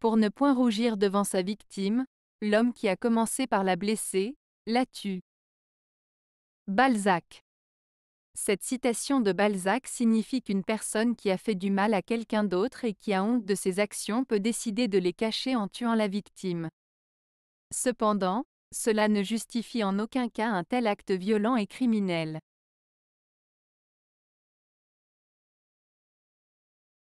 Pour ne point rougir devant sa victime, l'homme qui a commencé par la blesser, la tue. Balzac. Cette citation de Balzac signifie qu'une personne qui a fait du mal à quelqu'un d'autre et qui a honte de ses actions peut décider de les cacher en tuant la victime. Cependant, cela ne justifie en aucun cas un tel acte violent et criminel.